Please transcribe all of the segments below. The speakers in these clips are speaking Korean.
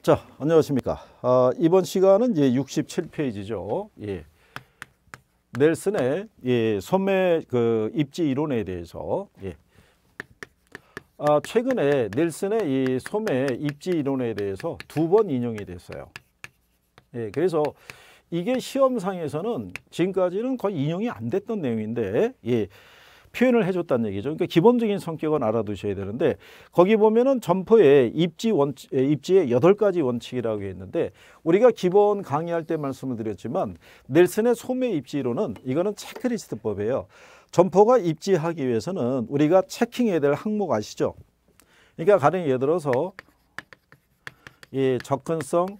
자, 안녕하십니까. 아, 이번 시간은 이 67페이지죠. 예. 넬슨의 예, 소매 그 입지 이론에 대해서 예. 아, 최근에 넬슨의 이 소매 입지 이론에 대해서 두 번 인용이 됐어요. 예, 그래서 이게 시험상에서는 지금까지는 거의 인용이 안 됐던 내용인데 예, 표현을 해줬다는 얘기죠. 그러니까 기본적인 성격은 알아두셔야 되는데 거기 보면은 점포에 입지 원 입지의 여덟 가지 원칙이라고 했는데 우리가 기본 강의할 때 말씀을 드렸지만 넬슨의 소매 입지로는 이거는 체크리스트법이에요. 점포가 입지하기 위해서는 우리가 체킹해야 될 항목 아시죠? 그러니까 가령 예를 들어서 이 접근성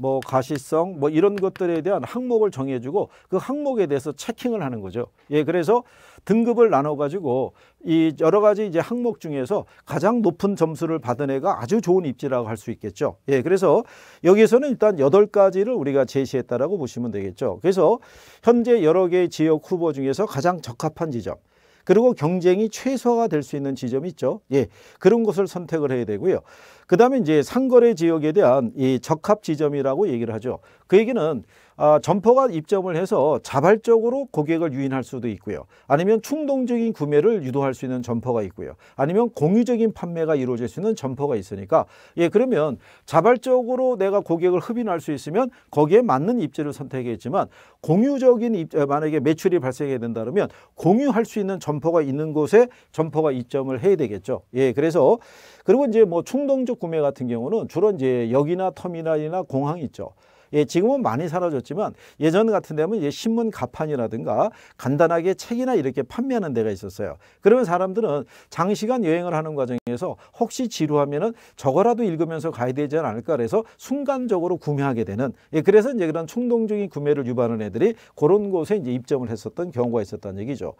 뭐 가시성 뭐 이런 것들에 대한 항목을 정해주고 그 항목에 대해서 체킹을 하는 거죠. 예, 그래서 등급을 나눠가지고 이 여러 가지 이제 항목 중에서 가장 높은 점수를 받은 애가 아주 좋은 입지라고 할 수 있겠죠. 예, 그래서 여기에서는 일단 여덟 가지를 우리가 제시했다라고 보시면 되겠죠. 그래서 현재 여러 개의 지역 후보 중에서 가장 적합한 지점. 그리고 경쟁이 최소화가 될 수 있는 지점이 있죠. 예, 그런 곳을 선택을 해야 되고요. 그 다음에 이제 상거래 지역에 대한 이 적합 지점이라고 얘기를 하죠. 그 얘기는 아, 점포가 입점을 해서 자발적으로 고객을 유인할 수도 있고요. 아니면 충동적인 구매를 유도할 수 있는 점포가 있고요. 아니면 공유적인 판매가 이루어질 수 있는 점포가 있으니까 예 그러면 자발적으로 내가 고객을 흡인할 수 있으면 거기에 맞는 입지를 선택했지만 공유적인 입, 만약에 매출이 발생해야 된다면 공유할 수 있는 점포가 있는 곳에 점포가 입점을 해야 되겠죠. 예, 그래서 그리고 이제 뭐 충동적 구매 같은 경우는 주로 이제 역이나 터미널이나 공항 있죠. 예, 지금은 많이 사라졌지만 예전 같은 데면 이제 신문 가판이라든가 간단하게 책이나 이렇게 판매하는 데가 있었어요. 그러면 사람들은 장시간 여행을 하는 과정에서 혹시 지루하면은 저거라도 읽으면서 가야 되지 않을까 그래서 순간적으로 구매하게 되는 예, 그래서 이제 그런 충동적인 구매를 유발하는 애들이 그런 곳에 이제 입점을 했었던 경우가 있었다는 얘기죠.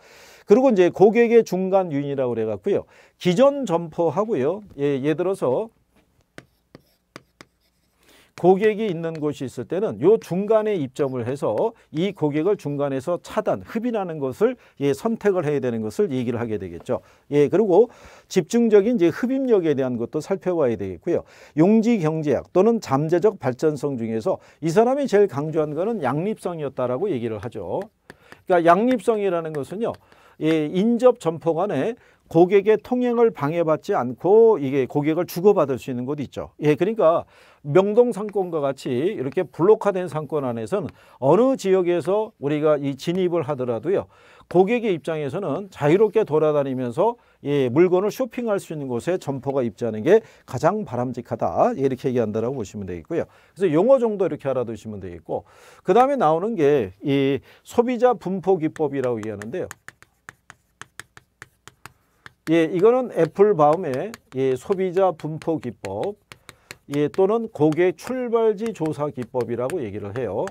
그리고 이제 고객의 중간 유인이라고 그래 갖고요. 기존 점포하고요. 예, 예를 들어서 고객이 있는 곳이 있을 때는 요 중간에 입점을 해서 이 고객을 중간에서 차단, 흡인하는 것을 예, 선택을 해야 되는 것을 얘기를 하게 되겠죠. 예, 그리고 집중적인 이제 흡입력에 대한 것도 살펴봐야 되겠고요. 용지 경제학 또는 잠재적 발전성 중에서 이 사람이 제일 강조한 거는 양립성이었다라고 얘기를 하죠. 그러니까 양립성이라는 것은요. 예, 인접 점포 간에 고객의 통행을 방해받지 않고 이게 고객을 주고받을 수 있는 곳이 있죠. 예, 그러니까 명동 상권과 같이 이렇게 블록화된 상권 안에서는 어느 지역에서 우리가 이 진입을 하더라도요. 고객의 입장에서는 자유롭게 돌아다니면서 예, 물건을 쇼핑할 수 있는 곳에 점포가 입지하는 게 가장 바람직하다 이렇게 얘기한다라고 보시면 되겠고요. 그래서 용어 정도 이렇게 알아두시면 되겠고 그 다음에 나오는 게 이 소비자 분포 기법이라고 얘기하는데요. 예, 이거는 애플바움의 예, 소비자 분포 기법 예, 또는 고객 출발지 조사 기법이라고 얘기를 해요.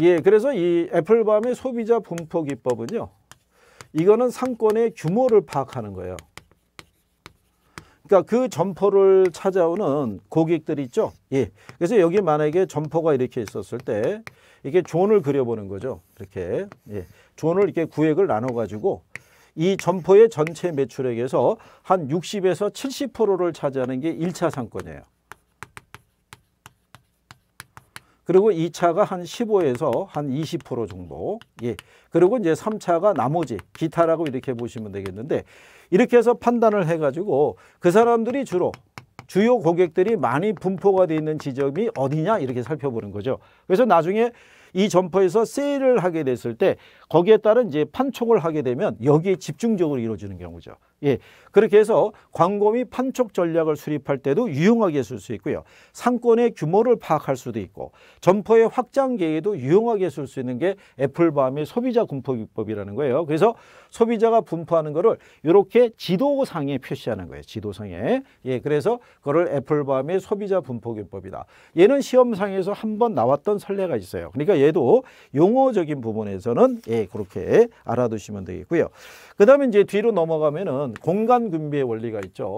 예, 그래서 이 애플밤의 소비자 분포 기법은요. 이거는 상권의 규모를 파악하는 거예요. 그러니까 그 점포를 찾아오는 고객들 있죠. 예. 그래서 여기 만약에 점포가 이렇게 있었을 때 이게 존을 그려보는 거죠. 이렇게 예. 존을 이렇게 구획을 나눠가지고 이 점포의 전체 매출액에서 한 60에서 70%를 차지하는 게 1차 상권이에요. 그리고 2차가 한 15에서 한 20% 정도. 예. 그리고 이제 3차가 나머지 기타라고 이렇게 보시면 되겠는데 이렇게 해서 판단을 해가지고 그 사람들이 주로 주요 고객들이 많이 분포가 돼 있는 지점이 어디냐 이렇게 살펴보는 거죠. 그래서 나중에 이 점퍼에서 세일을 하게 됐을 때 거기에 따른 이제 판촉을 하게 되면 여기에 집중적으로 이루어지는 경우죠. 예, 그렇게 해서 광고 및 판촉 전략을 수립할 때도 유용하게 쓸 수 있고요. 상권의 규모를 파악할 수도 있고 점포의 확장 계획에도 유용하게 쓸 수 있는 게 애플밤의 소비자 분포 기법이라는 거예요. 그래서 소비자가 분포하는 거를 이렇게 지도상에 표시하는 거예요. 지도상에. 예, 그래서 그거를 애플밤의 소비자 분포 기법이다. 얘는 시험상에서 한 번 나왔던 설례가 있어요. 그러니까 얘도 용어적인 부분에서는 예, 그렇게 알아두시면 되겠고요. 그다음에 이제 뒤로 넘어가면은 보면 공간 분비의 원리가 있죠.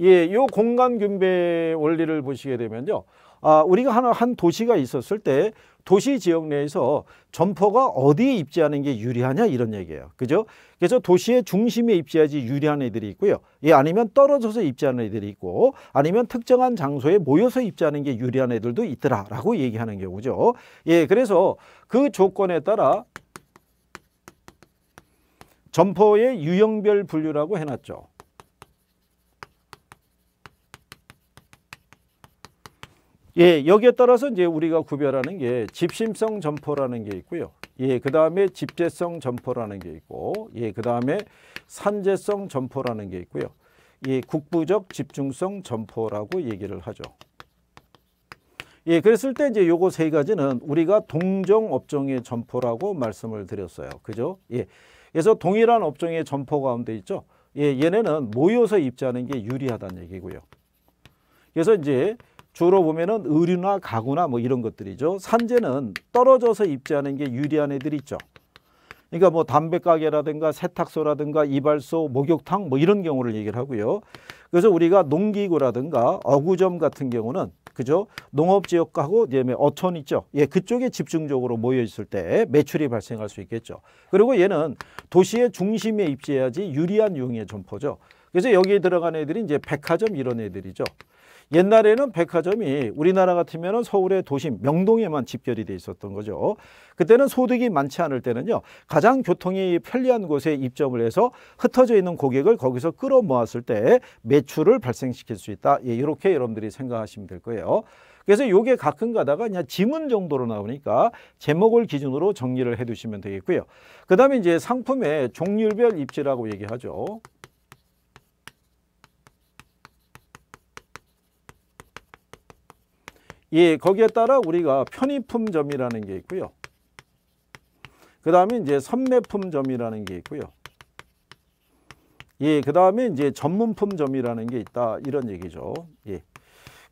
예, 이 공간 분배 원리를 보시게 되면요. 아, 우리가 하나 한 도시가 있었을 때 도시 지역 내에서 점포가 어디에 입지하는 게 유리하냐 이런 얘기예요. 그죠? 그래서 도시의 중심에 입지하지 유리한 애들이 있고요. 예, 아니면 떨어져서 입지하는 애들이 있고 아니면 특정한 장소에 모여서 입지하는 게 유리한 애들도 있더라라고 얘기하는 경우죠. 예, 그래서 그 조건에 따라 점포의 유형별 분류라고 해놨죠. 예, 여기에 따라서 이제 우리가 구별하는 게 집심성 점포라는 게 있고요. 예, 그다음에 집재성 점포라는 게 있고, 예, 그다음에 산재성 점포라는 게 있고요. 예, 국부적 집중성 점포라고 얘기를 하죠. 예, 그랬을 때 이제 요거 세 가지는 우리가 동종 업종의 점포라고 말씀을 드렸어요. 그죠? 예. 그래서 동일한 업종의 점포 가운데 있죠. 예, 얘네는 모여서 입자하는 게 유리하다는 얘기고요. 그래서 이제 주로 보면은 의류나 가구나 뭐 이런 것들이죠. 산재는 떨어져서 입지하는 게 유리한 애들 있죠. 그러니까 뭐 담배 가게라든가 세탁소라든가 이발소, 목욕탕 뭐 이런 경우를 얘기를 하고요. 그래서 우리가 농기구라든가 어구점 같은 경우는 그죠? 농업 지역하고 그다 어촌 있죠. 예, 그쪽에 집중적으로 모여 있을 때 매출이 발생할 수 있겠죠. 그리고 얘는 도시의 중심에 입지해야지 유리한 유형의 점포죠. 그래서 여기에 들어간 애들이 이제 백화점 이런 애들이죠. 옛날에는 백화점이 우리나라 같으면 서울의 도심 명동에만 집결이 돼 있었던 거죠. 그때는 소득이 많지 않을 때는요. 가장 교통이 편리한 곳에 입점을 해서 흩어져 있는 고객을 거기서 끌어모았을 때 매출을 발생시킬 수 있다. 예, 이렇게 여러분들이 생각하시면 될 거예요. 그래서 요게 가끔 가다가 그냥 지문 정도로 나오니까 제목을 기준으로 정리를 해 두시면 되겠고요. 그 다음에 이제 상품의 종류별 입지라고 얘기하죠. 예, 거기에 따라 우리가 편의품점이라는 게 있고요. 그 다음에 이제 선매품점이라는 게 있고요. 예, 그 다음에 이제 전문품점이라는 게 있다. 이런 얘기죠. 예.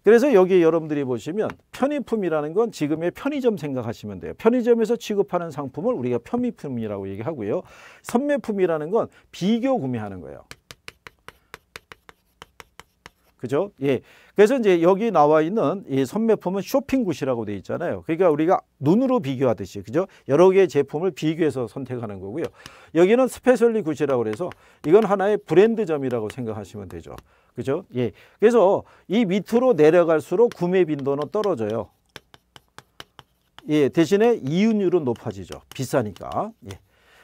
그래서 여기 여러분들이 보시면 편의품이라는 건 지금의 편의점 생각하시면 돼요. 편의점에서 취급하는 상품을 우리가 편의품이라고 얘기하고요. 선매품이라는 건 비교 구매하는 거예요. 그죠? 예. 그래서 이제 여기 나와 있는 이 선매품은 쇼핑굿이라고 되어 있잖아요. 그러니까 우리가 눈으로 비교하듯이 그죠? 여러 개의 제품을 비교해서 선택하는 거고요. 여기는 스페셜리 굿이라고 해서 이건 하나의 브랜드점이라고 생각하시면 되죠. 그죠? 예. 그래서 이 밑으로 내려갈수록 구매 빈도는 떨어져요. 예, 대신에 이윤율은 높아지죠. 비싸니까. 예.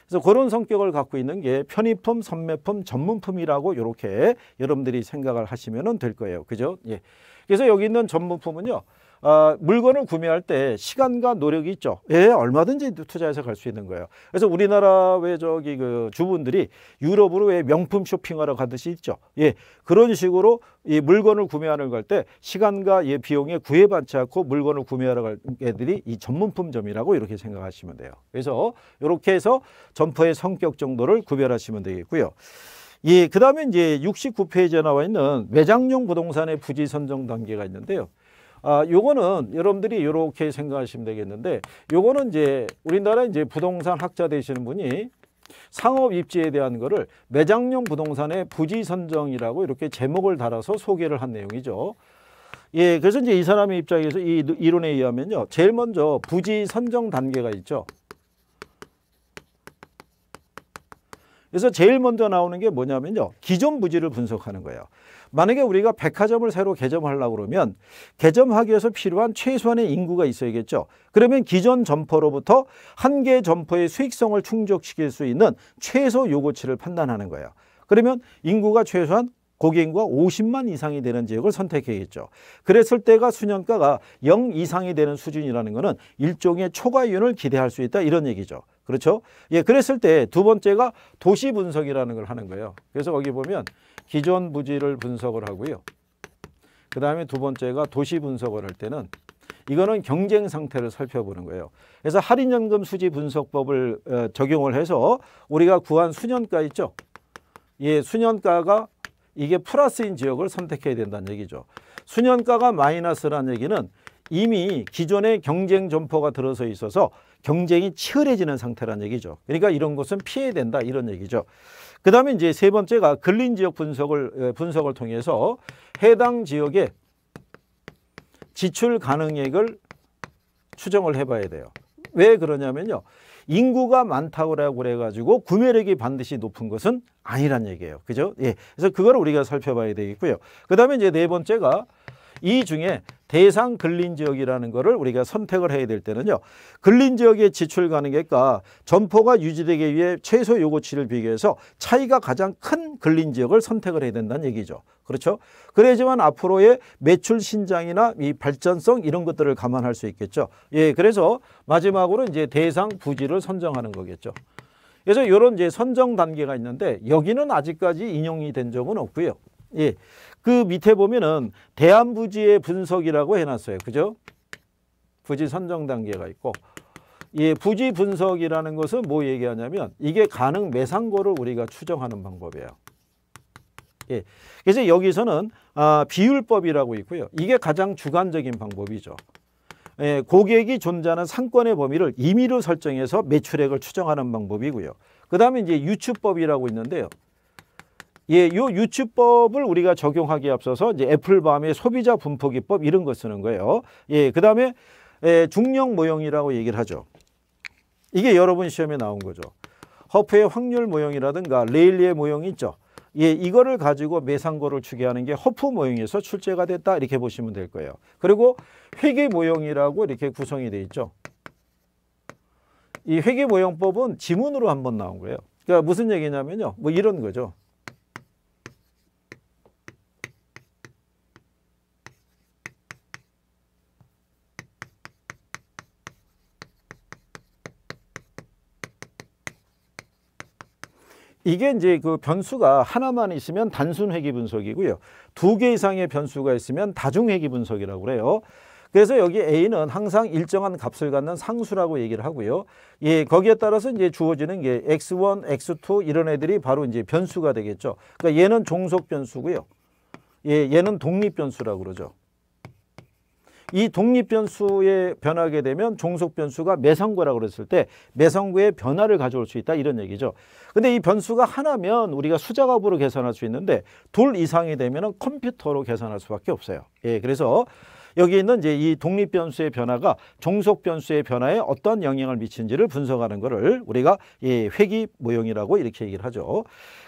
그래서 그런 성격을 갖고 있는 게 편의품, 선매품, 전문품이라고 이렇게 여러분들이 생각을 하시면 될 거예요. 그죠? 예. 그래서 여기 있는 전문품은요. 어, 물건을 구매할 때 시간과 노력이 있죠. 예, 얼마든지 투자해서 갈 수 있는 거예요. 그래서 우리나라 왜 저기 그주분들이 유럽으로 왜 명품 쇼핑하러 가듯이 있죠. 예, 그런 식으로 이 물건을 구매하는 걸 때 시간과 예, 비용에 구애받지 않고 물건을 구매하러 갈 애들이 이 전문품점이라고 이렇게 생각하시면 돼요. 그래서 이렇게 해서 점포의 성격 정도를 구별하시면 되겠고요. 예, 그 다음에 이제 69페이지에 나와 있는 매장용 부동산의 부지 선정 단계가 있는데요. 아, 요거는 여러분들이 이렇게 생각하시면 되겠는데 요거는 이제 우리나라 이제 부동산 학자 되시는 분이 상업 입지에 대한 거를 매장용 부동산의 부지 선정이라고 이렇게 제목을 달아서 소개를 한 내용이죠. 예, 그래서 이제 이 사람의 입장에서 이 이론에 의하면요. 제일 먼저 부지 선정 단계가 있죠. 그래서 제일 먼저 나오는 게 뭐냐면요. 기존 부지를 분석하는 거예요. 만약에 우리가 백화점을 새로 개점하려고 그러면 개점하기 위해서 필요한 최소한의 인구가 있어야겠죠. 그러면 기존 점포로부터 한개 점포의 수익성을 충족시킬 수 있는 최소 요구치를 판단하는 거예요. 그러면 인구가 최소한 고객인구가 50만 이상이 되는 지역을 선택해야겠죠. 그랬을 때가 수년가가 0 이상이 되는 수준이라는 것은 일종의 초과이윤을 기대할 수 있다 이런 얘기죠. 그렇죠? 예, 그랬을 때 두 번째가 도시 분석이라는 걸 하는 거예요. 그래서 거기 보면 기존 부지를 분석을 하고요. 그 다음에 두 번째가 도시 분석을 할 때는 이거는 경쟁 상태를 살펴보는 거예요. 그래서 할인연금 수지 분석법을 에, 어, 적용을 해서 우리가 구한 수년가 있죠. 예, 수년가가 이게 플러스인 지역을 선택해야 된다는 얘기죠. 수년가가 마이너스라는 얘기는 이미 기존의 경쟁 점포가 들어서 있어서 경쟁이 치열해지는 상태라는 얘기죠. 그러니까 이런 것은 피해야 된다 이런 얘기죠. 그 다음에 이제 세 번째가 근린 지역 분석을, 예, 분석을 통해서 해당 지역의 지출 가능액을 추정을 해봐야 돼요. 왜 그러냐면요. 인구가 많다고 그래가지고 구매력이 반드시 높은 것은 아니란 얘기예요. 그죠? 예. 그래서 그걸 우리가 살펴봐야 되겠고요. 그 다음에 이제 네 번째가 이 중에 대상 근린 지역이라는 것을 우리가 선택을 해야 될 때는요. 근린 지역의 지출 가능액과 점포가 유지되기 위해 최소 요구치를 비교해서 차이가 가장 큰 근린 지역을 선택을 해야 된다는 얘기죠. 그렇죠? 그래야지만 앞으로의 매출 신장이나 이 발전성 이런 것들을 감안할 수 있겠죠. 예, 그래서 마지막으로 이제 대상 부지를 선정하는 거겠죠. 그래서 이런 이제 선정 단계가 있는데 여기는 아직까지 인용이 된 적은 없고요. 예. 그 밑에 보면은 대한부지의 분석이라고 해놨어요. 그죠? 부지 선정 단계가 있고 예, 부지 분석이라는 것은 뭐 얘기하냐면 이게 가능 매상고를 우리가 추정하는 방법이에요. 예, 그래서 여기서는 아, 비율법이라고 있고요. 이게 가장 주관적인 방법이죠. 예, 고객이 존재하는 상권의 범위를 임의로 설정해서 매출액을 추정하는 방법이고요. 그 다음에 이제 유추법이라고 있는데요. 예, 요 유치법을 우리가 적용하기에 앞서서 이제 애플밤의 소비자 분포기법 이런 거 쓰는 거예요. 예, 그 다음에 예, 중력 모형이라고 얘기를 하죠. 이게 여러분 시험에 나온 거죠. 허프의 확률 모형이라든가 레일리의 모형이 있죠. 예, 이거를 가지고 매상고를 추계하는 게 허프 모형에서 출제가 됐다 이렇게 보시면 될 거예요. 그리고 회계 모형이라고 이렇게 구성이 돼 있죠. 이 회계 모형법은 지문으로 한번 나온 거예요. 그러니까 무슨 얘기냐면요. 뭐 이런 거죠. 이게 이제 그 변수가 하나만 있으면 단순 회귀 분석이고요. 두 개 이상의 변수가 있으면 다중 회귀 분석이라고 그래요. 그래서 여기 A는 항상 일정한 값을 갖는 상수라고 얘기를 하고요. 예, 거기에 따라서 이제 주어지는 게 X1, X2 이런 애들이 바로 이제 변수가 되겠죠. 그러니까 얘는 종속 변수고요. 예, 얘는 독립 변수라고 그러죠. 이 독립 변수에 변하게 되면 종속 변수가 매성구라 고 그랬을 때 매성구의 변화를 가져올 수 있다 이런 얘기죠. 근데 이 변수가 하나면 우리가 수작업으로 계산할 수 있는데 둘 이상이 되면은 컴퓨터로 계산할 수밖에 없어요. 예, 그래서 여기 있는 이제 이 독립 변수의 변화가 종속 변수의 변화에 어떤 영향을 미친지를 분석하는 것을 우리가 예, 회기 모형이라고 이렇게 얘기를 하죠.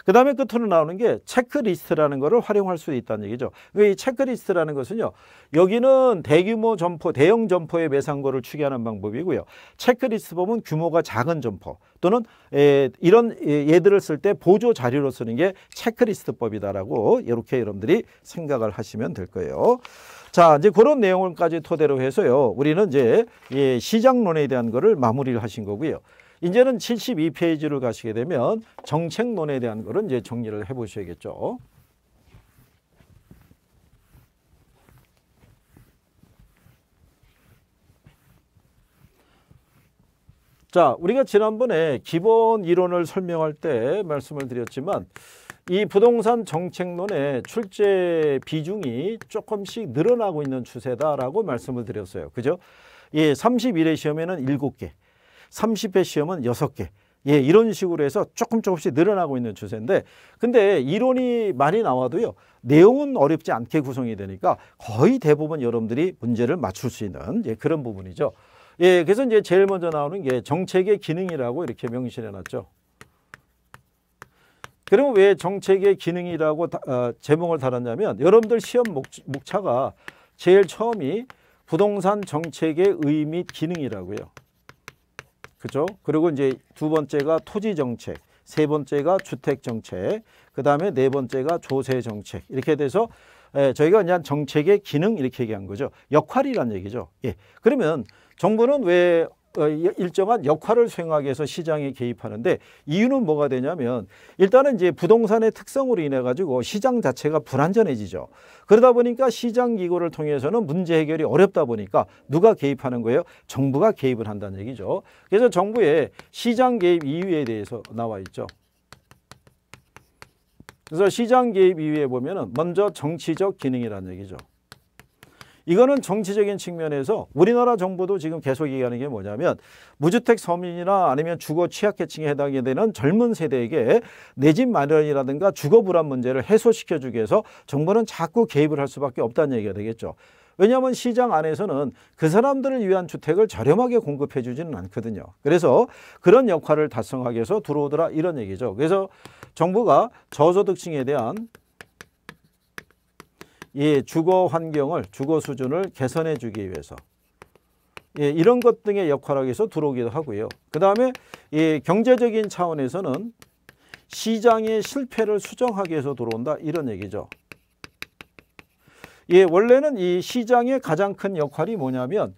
그 다음에 끝으로 나오는 게 체크리스트라는 것을 활용할 수 있다는 얘기죠. 이 체크리스트라는 것은요. 여기는 대규모 점포, 대형 점포의 매상고를 추계하는 방법이고요. 체크리스트 보면 규모가 작은 점포 또는 에, 이런 예, 예들을 쓸 때 보조 자료로 쓰는 게 체크리스트법이다라고 이렇게 여러분들이 생각을 하시면 될 거예요. 자 이제 그런 내용을까지 토대로 해서요 우리는 이제 예, 시장론에 대한 거를 마무리를 하신 거고요 이제는 72페이지를 가시게 되면 정책론에 대한 거를 이제 정리를 해 보셔야겠죠. 자, 우리가 지난번에 기본 이론을 설명할 때 말씀을 드렸지만 이 부동산 정책론의 출제 비중이 조금씩 늘어나고 있는 추세다라고 말씀을 드렸어요. 그죠? 예, 31회 시험에는 7개, 30회 시험은 6개. 예, 이런 식으로 해서 조금 조금씩 늘어나고 있는 추세인데 근데 이론이 많이 나와도요. 내용은 어렵지 않게 구성이 되니까 거의 대부분 여러분들이 문제를 맞출 수 있는 예, 그런 부분이죠. 예, 그래서 이제 제일 먼저 나오는 게 정책의 기능이라고 이렇게 명시해 를 놨죠. 그러면 왜 정책의 기능이라고 다, 어, 제목을 달았냐면 여러분들 시험 목, 목차가 제일 처음이 부동산 정책의 의미 기능이라고요. 그죠? 그리고 이제 두 번째가 토지 정책, 세 번째가 주택 정책, 그 다음에 네 번째가 조세 정책 이렇게 돼서 예, 저희가 그냥 정책의 기능 이렇게 얘기한 거죠. 역할이란 얘기죠. 예. 그러면 정부는 왜 어, 일정한 역할을 수행하기 위해서 시장에 개입하는데 이유는 뭐가 되냐면 일단은 이제 부동산의 특성으로 인해 가지고 시장 자체가 불안전해지죠. 그러다 보니까 시장 기구를 통해서는 문제 해결이 어렵다 보니까 누가 개입하는 거예요? 정부가 개입을 한다는 얘기죠. 그래서 정부의 시장 개입 이유에 대해서 나와 있죠. 그래서 시장 개입 이유에 보면은 먼저 정치적 기능이라는 얘기죠. 이거는 정치적인 측면에서 우리나라 정부도 지금 계속 얘기하는 게 뭐냐면 무주택 서민이나 아니면 주거 취약계층에 해당이 되는 젊은 세대에게 내 집 마련이라든가 주거 불안 문제를 해소시켜주기 위해서 정부는 자꾸 개입을 할 수밖에 없다는 얘기가 되겠죠. 왜냐하면 시장 안에서는 그 사람들을 위한 주택을 저렴하게 공급해 주지는 않거든요. 그래서 그런 역할을 달성하기 위해서 들어오더라 이런 얘기죠. 그래서 정부가 저소득층에 대한 이 주거 환경을 주거 수준을 개선해 주기 위해서 예, 이런 것 등의 역할하기 위해서 들어오기도 하고요. 그 다음에 예, 경제적인 차원에서는 시장의 실패를 수정하기 위해서 들어온다 이런 얘기죠. 예, 원래는 이 시장의 가장 큰 역할이 뭐냐면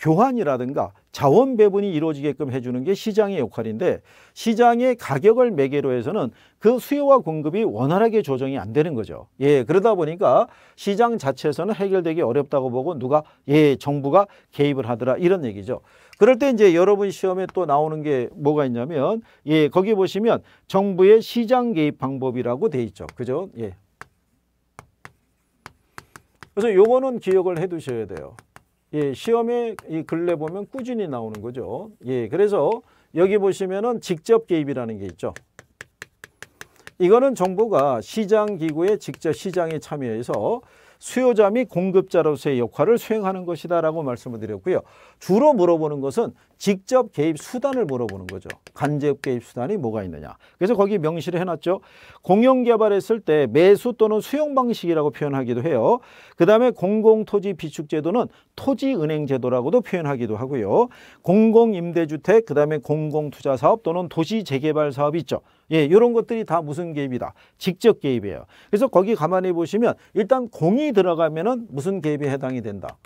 교환이라든가 자원 배분이 이루어지게끔 해주는 게 시장의 역할인데 시장의 가격을 매개로 해서는 그 수요와 공급이 원활하게 조정이 안 되는 거죠. 예, 그러다 보니까 시장 자체에서는 해결되기 어렵다고 보고 누가 예, 정부가 개입을 하더라 이런 얘기죠. 그럴 때 이제 여러분 시험에 또 나오는 게 뭐가 있냐면 예, 거기 보시면 정부의 시장 개입 방법이라고 돼 있죠. 그죠? 예. 그래서 요거는 기억을 해 두셔야 돼요. 예, 시험에 이 근래 보면 꾸준히 나오는 거죠. 예, 그래서 여기 보시면은 직접 개입이라는 게 있죠. 이거는 정부가 시장기구에 직접 시장에 참여해서 수요자 및 공급자로서의 역할을 수행하는 것이다라고 말씀을 드렸고요. 주로 물어보는 것은 직접 개입 수단을 물어보는 거죠. 간접 개입 수단이 뭐가 있느냐. 그래서 거기 명시를 해놨죠. 공용 개발했을 때 매수 또는 수용 방식이라고 표현하기도 해요. 그 다음에 공공토지 비축제도는 토지은행제도라고도 표현하기도 하고요. 공공임대주택, 그 다음에 공공투자사업 또는 도시재개발사업이 있죠. 예, 이런 것들이 다 무슨 개입이다. 직접 개입이에요. 그래서 거기 가만히 보시면 일단 공이 들어가면은 무슨 개입에 해당이 된다.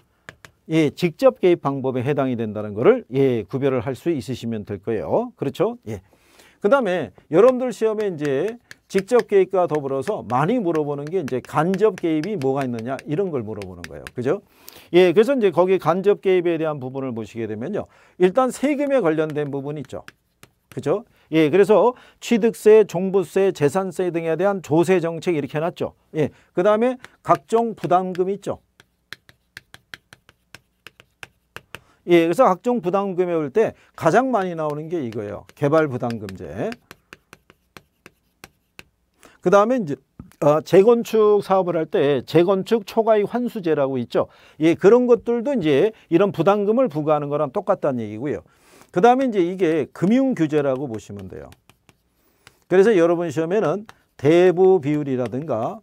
예, 직접 개입 방법에 해당이 된다는 거를 예, 구별을 할 수 있으시면 될 거예요. 그렇죠? 예. 그다음에 여러분들 시험에 이제 직접 개입과 더불어서 많이 물어보는 게 이제 간접 개입이 뭐가 있느냐 이런 걸 물어보는 거예요. 그죠? 예, 그래서 이제 거기 간접 개입에 대한 부분을 보시게 되면요. 일단 세금에 관련된 부분이 있죠. 그죠? 예, 그래서 취득세, 종부세, 재산세 등에 대한 조세 정책 이렇게 해놨죠. 예, 그 다음에 각종 부담금 있죠. 예, 그래서 각종 부담금에 올 때 가장 많이 나오는 게 이거예요. 개발 부담금제. 그 다음에 이제 어, 재건축 사업을 할 때 재건축 초과이익 환수제라고 있죠. 예, 그런 것들도 이제 이런 부담금을 부과하는 거랑 똑같다는 얘기고요. 그 다음에 이제 이게 금융규제라고 보시면 돼요. 그래서 여러분 시험에는 대부 비율이라든가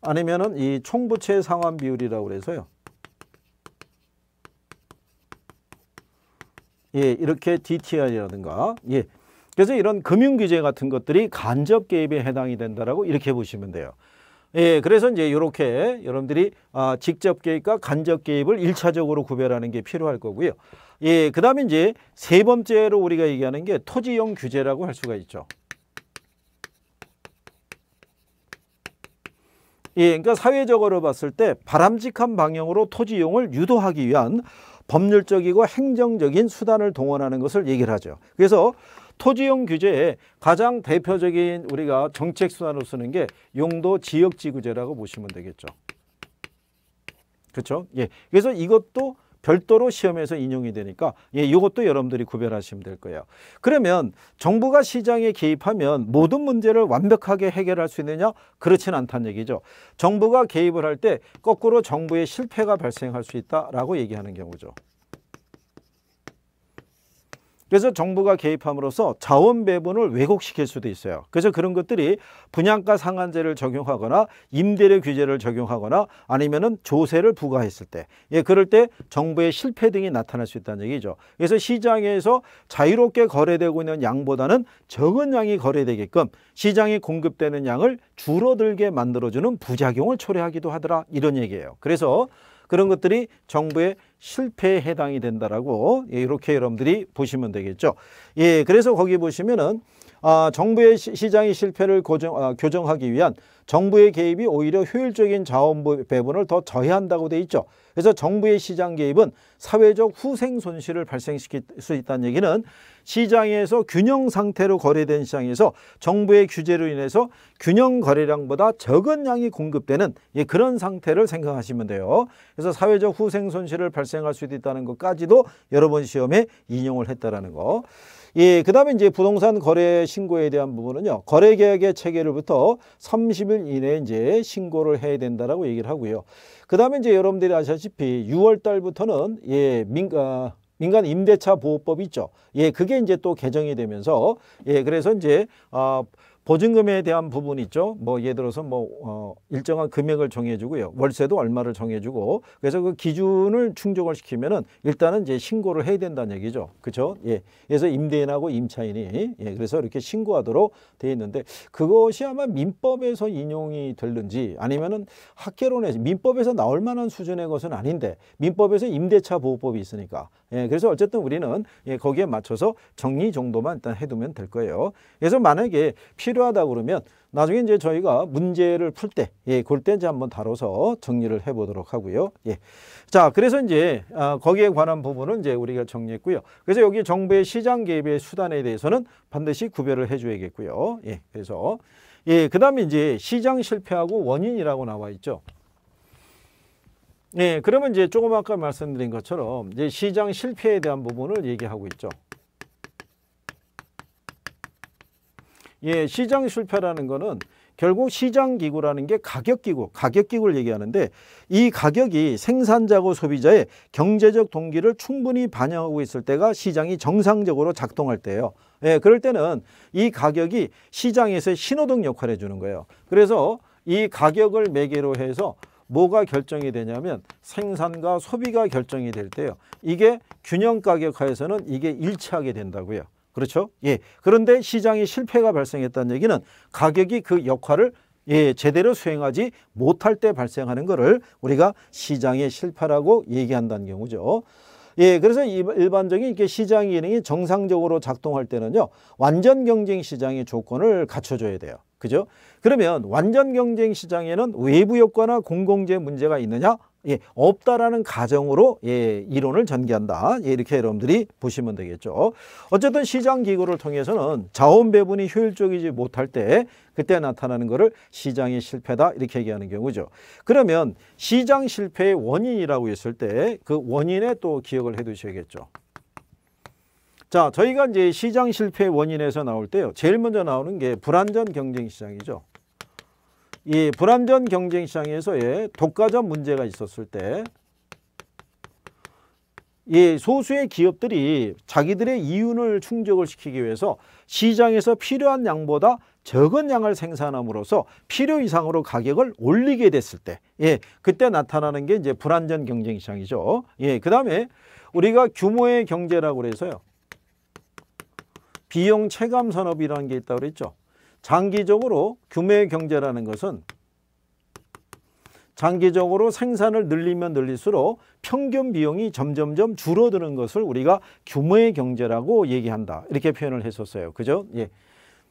아니면은 이 총부채 상환 비율이라고 그래서요. 예, 이렇게 DTR이라든가 예. 그래서 이런 금융 규제 같은 것들이 간접 개입에 해당이 된다라고 이렇게 보시면 돼요. 예, 그래서 이제 이렇게 여러분들이 아, 직접 개입과 간접 개입을 1차적으로 구별하는 게 필요할 거고요. 예, 그 다음에 이제 세 번째로 우리가 얘기하는 게토지용 규제라고 할 수가 있죠. 예, 그러니까 사회적으로 봤을 때 바람직한 방향으로 토지용을 유도하기 위한 법률적이고 행정적인 수단을 동원하는 것을 얘기를 하죠. 그래서 토지용 규제에 가장 대표적인 우리가 정책 수단으로 쓰는 게 용도 지역 지구제라고 보시면 되겠죠. 그렇죠? 예. 그래서 이것도 별도로 시험에서 인용이 되니까 예, 이것도 여러분들이 구별하시면 될 거예요. 그러면 정부가 시장에 개입하면 모든 문제를 완벽하게 해결할 수 있느냐? 그렇진 않다는 얘기죠. 정부가 개입을 할 때 거꾸로 정부의 실패가 발생할 수있다라 얘기하는 경우죠. 그래서 정부가 개입함으로써 자원 배분을 왜곡시킬 수도 있어요. 그래서 그런 것들이 분양가 상한제를 적용하거나 임대료 규제를 적용하거나 아니면은 조세를 부과했을 때, 예, 그럴 때 정부의 실패 등이 나타날 수 있다는 얘기죠. 그래서 시장에서 자유롭게 거래되고 있는 양보다는 적은 양이 거래되게끔 시장이 공급되는 양을 줄어들게 만들어주는 부작용을 초래하기도 하더라 이런 얘기예요. 그래서 그런 것들이 정부의 실패에 해당이 된다라고 예, 이렇게 여러분들이 보시면 되겠죠. 예, 그래서 거기 보시면은 아, 정부의 시, 장의 실패를 고정, 아, 교정하기 위한 정부의 개입이 오히려 효율적인 자원 배분을 더 저해한다고 돼 있죠. 그래서 정부의 시장 개입은 사회적 후생 손실을 발생시킬 수 있다는 얘기는 시장에서 균형 상태로 거래된 시장에서 정부의 규제로 인해서 균형 거래량보다 적은 양이 공급되는 예, 그런 상태를 생각하시면 돼요. 그래서 사회적 후생 손실을 발생할 수도 있다는 것까지도 여러 번 시험에 인용을 했다는 거. 예, 그다음에 이제 부동산 거래 신고에 대한 부분은요. 거래 계약의 체결일부터 30일 이내에 이제 신고를 해야 된다라고 얘기를 하고요. 그다음에 이제 여러분들이 아시다시피 6월 달부터는 예, 민 아, 민간 임대차 보호법 있죠. 예, 그게 이제 또 개정이 되면서 예, 그래서 이제 아 보증금에 대한 부분 있죠. 뭐 예를 들어서 뭐 어, 일정한 금액을 정해주고요. 월세도 얼마를 정해주고 그래서 그 기준을 충족을 시키면은 일단은 이제 신고를 해야 된다는 얘기죠. 그렇죠? 예. 그래서 임대인하고 임차인이 예. 그래서 이렇게 신고하도록 돼 있는데 그것이 아마 민법에서 인용이 될는지 아니면은 학계론에서 민법에서 나올 만한 수준의 것은 아닌데 민법에서 임대차 보호법이 있으니까 예. 그래서 어쨌든 우리는 예, 거기에 맞춰서 정리 정도만 일단 해두면 될 거예요. 그래서 만약에 필요 필요하다 그러면 나중에 이제 저희가 문제를 풀 때, 예, 그럴 때 이제 한번 다뤄서 정리를 해보도록 하고요. 예. 자, 그래서 이제 아, 거기에 관한 부분은 이제 우리가 정리했고요. 그래서 여기 정부의 시장 개입의 수단에 대해서는 반드시 구별을 해줘야겠고요. 예, 그래서 예, 그 다음에 이제 시장 실패하고 원인이라고 나와 있죠. 예, 그러면 이제 조금 아까 말씀드린 것처럼 이제 시장 실패에 대한 부분을 얘기하고 있죠. 예, 시장 실패라는 거는 결국 시장기구라는 게 가격기구, 가격기구를 얘기하는데 이 가격이 생산자고 소비자의 경제적 동기를 충분히 반영하고 있을 때가 시장이 정상적으로 작동할 때예요. 예, 그럴 때는 이 가격이 시장에서의 신호등 역할을 해주는 거예요. 그래서 이 가격을 매개로 해서 뭐가 결정이 되냐면 생산과 소비가 결정이 될 때요. 이게 균형 가격 화에서는 이게 일치하게 된다고요. 그렇죠? 예. 그런데 시장에 실패가 발생했다는 얘기는 가격이 그 역할을 예, 제대로 수행하지 못할 때 발생하는 것을 우리가 시장의 실패라고 얘기한다는 경우죠. 예, 그래서 일반적인 이렇게 시장 기능이 정상적으로 작동할 때는요, 완전 경쟁 시장의 조건을 갖춰줘야 돼요. 그죠? 그러면 완전 경쟁 시장에는 외부 효과나 공공재 문제가 있느냐? 예, 없다라는 가정으로 예, 이론을 전개한다. 예, 이렇게 여러분들이 보시면 되겠죠. 어쨌든 시장 기구를 통해서는 자원 배분이 효율적이지 못할 때 그때 나타나는 것을 시장의 실패다 이렇게 얘기하는 경우죠. 그러면 시장 실패의 원인이라고 했을 때 그 원인에 또 기억을 해 두셔야겠죠. 자, 저희가 이제 시장 실패 의 원인에서 나올 때요. 제일 먼저 나오는 게 불안전 경쟁 시장이죠. 이 불안전 경쟁 시장에서의 독과점 문제가 있었을 때 예, 소수의 기업들이 자기들의 이윤을 충족을 시키기 위해서 시장에서 필요한 양보다 적은 양을 생산함으로써 필요 이상으로 가격을 올리게 됐을 때, 예, 그때 나타나는 게 이제 불안전 경쟁 시장이죠. 예, 그 다음에 우리가 규모의 경제라고 해서요 비용 체감 산업이라는 게 있다고 그랬죠. 장기적으로 규모의 경제라는 것은 장기적으로 생산을 늘리면 늘릴수록 평균 비용이 점점점 줄어드는 것을 우리가 규모의 경제라고 얘기한다. 이렇게 표현을 했었어요. 그죠? 예.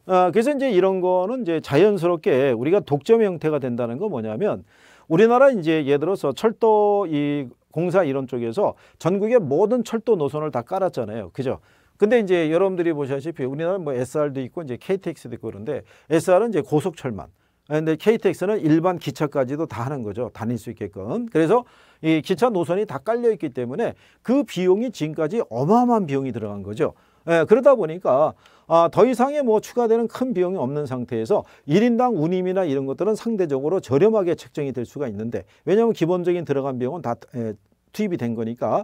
아, 그래서 이제 이런 거는 이제 자연스럽게 우리가 독점 형태가 된다는 건 뭐냐면 우리나라 이제 예를 들어서 철도 이 공사 이런 쪽에서 전국의 모든 철도 노선을 다 깔았잖아요. 그죠? 근데 이제 여러분들이 보시다시피 우리나라는 뭐 SR도 있고 이제 KTX도 있고 그런데 SR은 이제 고속철만 근데 KTX는 일반 기차까지도 다 하는 거죠. 다닐 수 있게끔. 그래서 이 기차 노선이 다 깔려 있기 때문에 그 비용이 지금까지 어마어마한 비용이 들어간 거죠. 예, 그러다 보니까 아, 더 이상의 뭐 추가되는 큰 비용이 없는 상태에서 1인당 운임이나 이런 것들은 상대적으로 저렴하게 책정이 될 수가 있는데 왜냐하면 기본적인 들어간 비용은 다 예, 투입이 된 거니까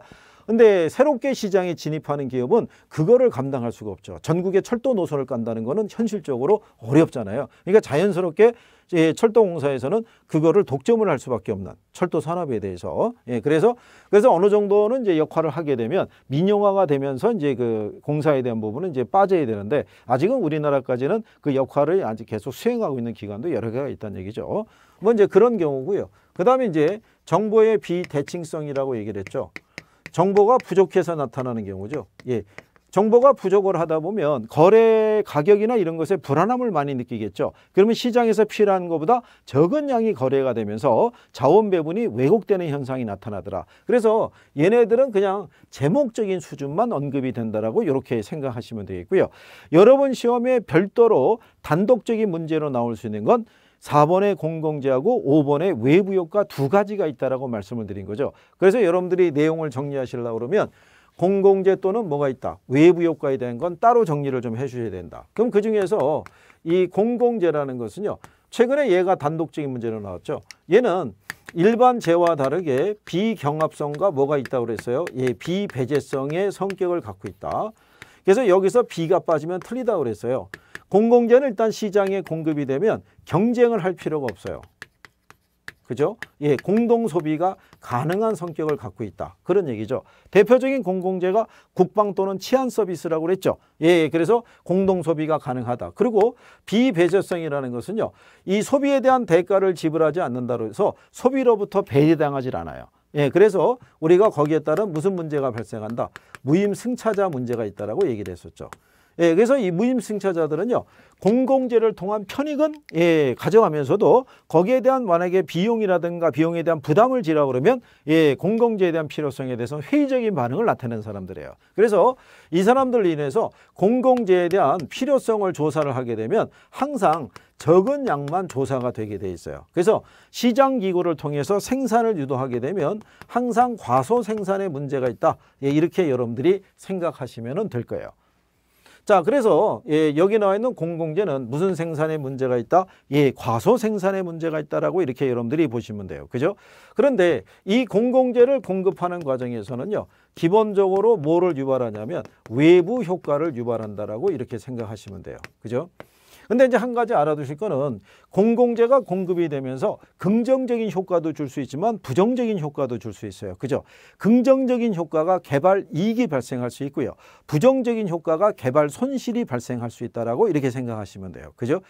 근데 새롭게 시장에 진입하는 기업은 그거를 감당할 수가 없죠. 전국의 철도 노선을 깐다는 거는 현실적으로 어렵잖아요. 그러니까 자연스럽게 예, 철도공사에서는 그거를 독점을 할 수밖에 없는 철도 산업에 대해서 예, 그래서 그래서 어느 정도는 이제 역할을 하게 되면 민영화가 되면서 이제 그 공사에 대한 부분은 이제 빠져야 되는데 아직은 우리나라까지는 그 역할을 아직 계속 수행하고 있는 기관도 여러 개가 있다는 얘기죠. 뭐 이제 그런 경우고요. 그다음에 이제 정보의 비대칭성이라고 얘기를 했죠. 정보가 부족해서 나타나는 경우죠. 예. 정보가 부족을 하다 보면 거래 가격이나 이런 것에 불안함을 많이 느끼겠죠. 그러면 시장에서 필요한 것보다 적은 양이 거래가 되면서 자원 배분이 왜곡되는 현상이 나타나더라. 그래서 얘네들은 그냥 제목적인 수준만 언급이 된다라고 이렇게 생각하시면 되겠고요. 여러분 시험에 별도로 단독적인 문제로 나올 수 있는 건 4번의 공공재하고 5번의 외부 효과 두 가지가 있다라고 말씀을 드린 거죠. 그래서 여러분들이 내용을 정리하시려고 그러면 공공재 또는 뭐가 있다. 외부 효과에 대한 건 따로 정리를 좀 해주셔야 된다. 그럼 그중에서 이 공공재라는 것은요. 최근에 얘가 단독적인 문제로 나왔죠. 얘는 일반 재와 다르게 비경합성과 뭐가 있다고 그랬어요? 예, 비배제성의 성격을 갖고 있다. 그래서 여기서 비가 빠지면 틀리다고 그랬어요. 공공재는 일단 시장에 공급이 되면 경쟁을 할 필요가 없어요. 그죠? 예, 공동 소비가 가능한 성격을 갖고 있다. 그런 얘기죠. 대표적인 공공재가 국방 또는 치안 서비스라고 그랬죠. 예, 예 그래서 공동 소비가 가능하다. 그리고 비배제성이라는 것은요. 이 소비에 대한 대가를 지불하지 않는다고 해서 소비로부터 배제당하지 않아요. 예, 그래서 우리가 거기에 따른 무슨 문제가 발생한다. 무임승차자 문제가 있다라고 얘기를 했었죠. 예, 그래서 이 무임승차자들은요. 공공재를 통한 편익은 예, 가져가면서도 거기에 대한 만약에 비용이라든가 비용에 대한 부담을 지라 그러면 예, 공공재에 대한 필요성에 대해서 회의적인 반응을 나타내는 사람들이에요. 그래서 이 사람들로 인해서 공공재에 대한 필요성을 조사를 하게 되면 항상 적은 양만 조사가 되게 돼 있어요. 그래서 시장 기구를 통해서 생산을 유도하게 되면 항상 과소 생산에 문제가 있다. 예, 이렇게 여러분들이 생각하시면 될 거예요. 자, 그래서 예, 여기 나와 있는 공공재는 무슨 생산에 문제가 있다? 예, 과소 생산에 문제가 있다라고 이렇게 여러분들이 보시면 돼요. 그죠? 그런데 이 공공재를 공급하는 과정에서는요. 기본적으로 뭐를 유발하냐면 외부 효과를 유발한다라고 이렇게 생각하시면 돼요. 그죠? 근데 이제 한 가지 알아두실 거는 공공재가 공급이 되면서 긍정적인 효과도 줄 수 있지만 부정적인 효과도 줄 수 있어요. 그죠? 긍정적인 효과가 개발 이익이 발생할 수 있고요. 부정적인 효과가 개발 손실이 발생할 수 있다라고 이렇게 생각하시면 돼요. 그죠?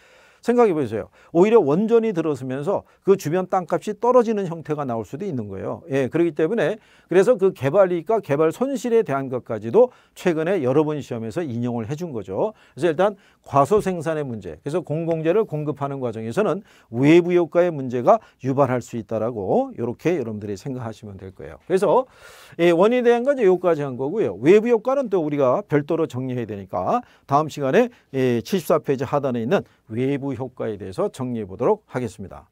생각해 보세요. 오히려 원전이 들어서면서 그 주변 땅값이 떨어지는 형태가 나올 수도 있는 거예요. 예, 그렇기 때문에 그래서 그 개발 이익과 개발 손실에 대한 것까지도 최근에 여러 번 시험에서 인용을 해 준 거죠. 그래서 일단 과소 생산의 문제, 그래서 공공재를 공급하는 과정에서는 외부 효과의 문제가 유발할 수 있다라고 이렇게 여러분들이 생각하시면 될 거예요. 그래서 예, 원인에 대한 건 여기까지 한 거고요. 외부 효과는 또 우리가 별도로 정리해야 되니까 다음 시간에 예, 74페이지 하단에 있는 외부 그 효과에 대해서 정리해 보도록 하겠습니다.